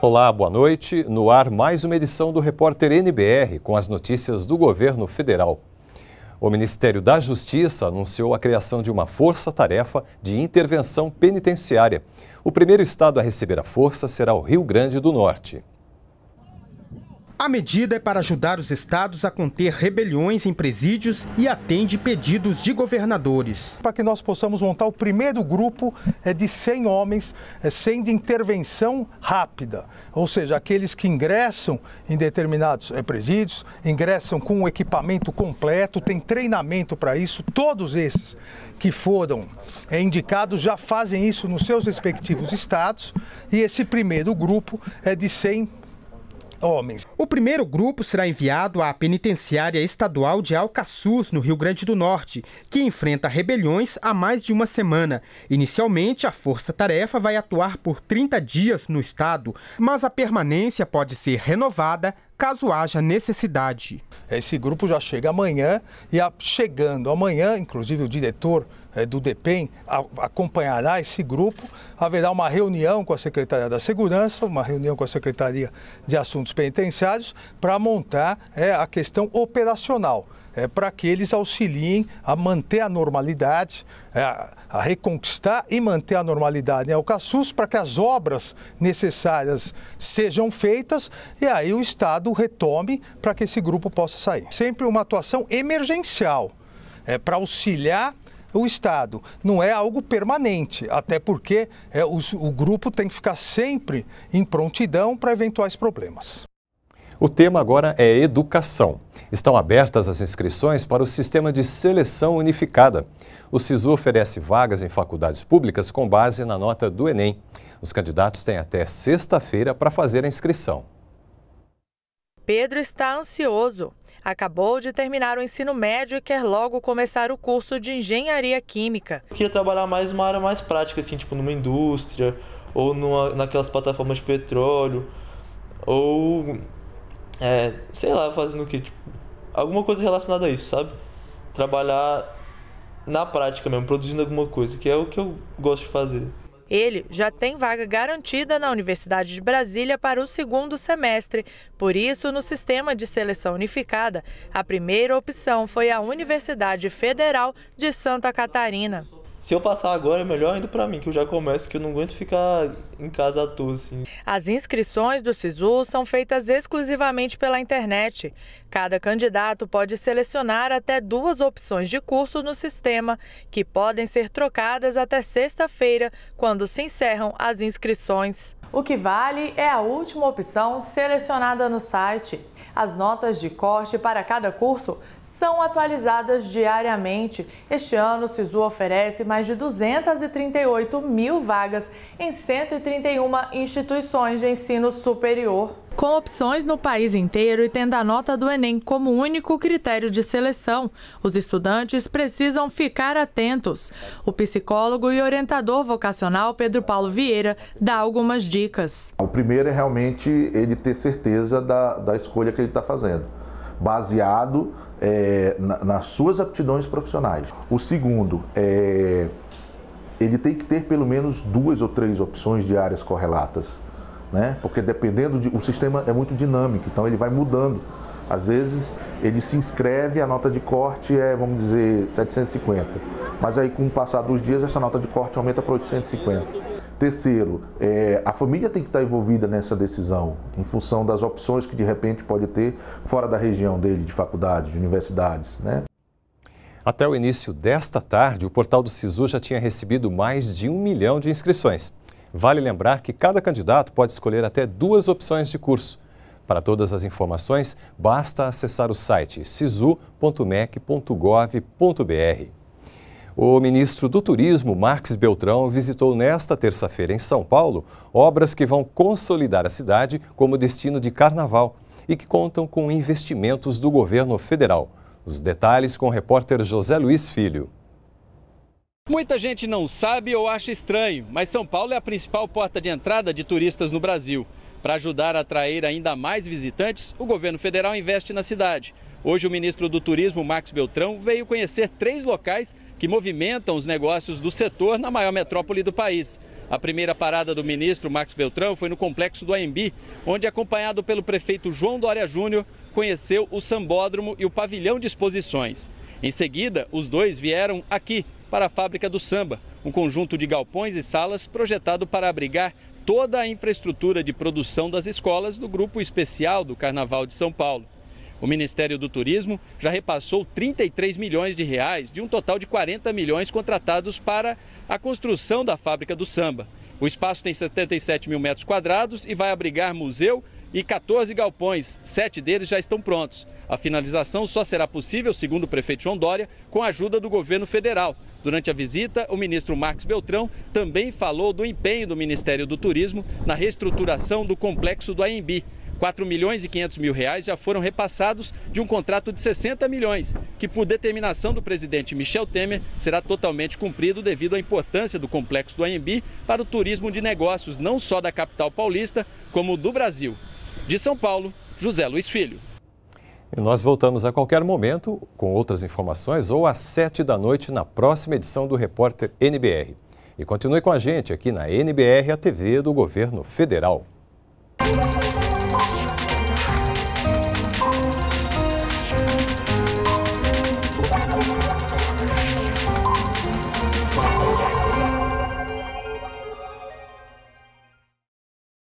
Olá, boa noite. No ar, mais uma edição do Repórter NBR com as notícias do governo federal. O Ministério da Justiça anunciou a criação de uma força-tarefa de intervenção penitenciária. O primeiro estado a receber a força será o Rio Grande do Norte. A medida é para ajudar os estados a conter rebeliões em presídios e atende pedidos de governadores. Para que nós possamos montar o primeiro grupo é, de 100 homens, é, sem de intervenção rápida, ou seja, aqueles que ingressam em determinados é, presídios, ingressam com o equipamento completo, tem treinamento para isso. Todos esses que foram indicados já fazem isso nos seus respectivos estados e esse primeiro grupo é de 100 homens. O primeiro grupo será enviado à penitenciária estadual de Alcaçuz, no Rio Grande do Norte, que enfrenta rebeliões há mais de uma semana. Inicialmente, a Força Tarefa vai atuar por 30 dias no estado, mas a permanência pode ser renovada caso haja necessidade. Esse grupo já chega amanhã e a, chegando amanhã, inclusive o diretor é, do DEPEN a, acompanhará esse grupo, haverá uma reunião com a Secretaria da Segurança, uma reunião com a Secretaria de Assuntos Penitenciários para montar é, a questão operacional. É, para que eles auxiliem a manter a normalidade, a reconquistar e manter a normalidade em Alcaçuz, para que as obras necessárias sejam feitas e aí o Estado Estado retome para que esse grupo possa sair. Sempre uma atuação emergencial é, para auxiliar o Estado. Não é algo permanente, até porque é, os, o grupo tem que ficar sempre em prontidão para eventuais problemas. O tema agora é educação. Estão abertas as inscrições para o Sistema de Seleção Unificada. O SISU oferece vagas em faculdades públicas com base na nota do Enem. Os candidatos têm até sexta-feira para fazer a inscrição. Pedro está ansioso. Acabou de terminar o ensino médio e quer logo começar o curso de engenharia química. Eu queria trabalhar mais uma área mais prática, assim, tipo numa indústria, ou numa, naquelas plataformas de petróleo, ou é, sei lá, fazendo o que? Tipo, alguma coisa relacionada a isso, sabe? Trabalhar na prática mesmo, produzindo alguma coisa, que é o que eu gosto de fazer. Ele já tem vaga garantida na Universidade de Brasília para o segundo semestre. Por isso, no sistema de seleção unificada, a primeira opção foi a Universidade Federal de Santa Catarina. Se eu passar agora, é melhor ainda para mim, que eu já começo, que eu não aguento ficar em casa à toa, assim. As inscrições do SISU são feitas exclusivamente pela internet. Cada candidato pode selecionar até duas opções de curso no sistema, que podem ser trocadas até sexta-feira, quando se encerram as inscrições. O que vale é a última opção selecionada no site. As notas de corte para cada curso são atualizadas diariamente. Este ano, o SISU oferece mais de 238 mil vagas em 131 instituições de ensino superior. Com opções no país inteiro e tendo a nota do Enem como único critério de seleção, os estudantes precisam ficar atentos. O psicólogo e orientador vocacional Pedro Paulo Vieira dá algumas dicas. O primeiro é realmente ele ter certeza da, da escolha que ele está fazendo, baseado é, na, nas suas aptidões profissionais. O segundo é ele tem que ter pelo menos duas ou três opções de áreas correlatas, né? Porque dependendo de o sistema é muito dinâmico, então ele vai mudando. Às vezes ele se inscreve, a nota de corte é, vamos dizer, 750. Mas aí com o passar dos dias essa nota de corte aumenta para 850. Terceiro, é, a família tem que estar envolvida nessa decisão, em função das opções que de repente pode ter fora da região dele, de faculdades, de universidades. Né? Até o início desta tarde, o portal do SISU já tinha recebido mais de um milhão de inscrições. Vale lembrar que cada candidato pode escolher até duas opções de curso. Para todas as informações, basta acessar o site sisu.mec.gov.br. O ministro do Turismo, Marques Beltrão, visitou nesta terça-feira em São Paulo obras que vão consolidar a cidade como destino de carnaval e que contam com investimentos do governo federal. Os detalhes com o repórter José Luiz Filho. Muita gente não sabe ou acha estranho, mas São Paulo é a principal porta de entrada de turistas no Brasil. Para ajudar a atrair ainda mais visitantes, o governo federal investe na cidade. Hoje, o ministro do Turismo, Max Beltrão, veio conhecer três locais que movimentam os negócios do setor na maior metrópole do país. A primeira parada do ministro Max Beltrão foi no complexo do AMB, onde, acompanhado pelo prefeito João Dória Júnior, conheceu o sambódromo e o pavilhão de exposições. Em seguida, os dois vieram aqui para a fábrica do samba, um conjunto de galpões e salas projetado para abrigar toda a infraestrutura de produção das escolas do grupo especial do Carnaval de São Paulo. O Ministério do Turismo já repassou 33 milhões de reais de um total de 40 milhões contratados para a construção da fábrica do samba. O espaço tem 77 mil metros quadrados e vai abrigar museu e 14 galpões. Sete deles já estão prontos. A finalização só será possível, segundo o prefeito João Dória, com a ajuda do governo federal. Durante a visita, o ministro Marcos Beltrão também falou do empenho do Ministério do Turismo na reestruturação do complexo do Aembi, 4 milhões e 500 mil reais já foram repassados de um contrato de 60 milhões, que por determinação do presidente Michel Temer será totalmente cumprido devido à importância do complexo do Anhembi para o turismo de negócios não só da capital paulista, como do Brasil. De São Paulo, José Luiz Filho. E nós voltamos a qualquer momento com outras informações ou às 7 da noite na próxima edição do Repórter NBR. E continue com a gente aqui na NBR, a TV do Governo Federal.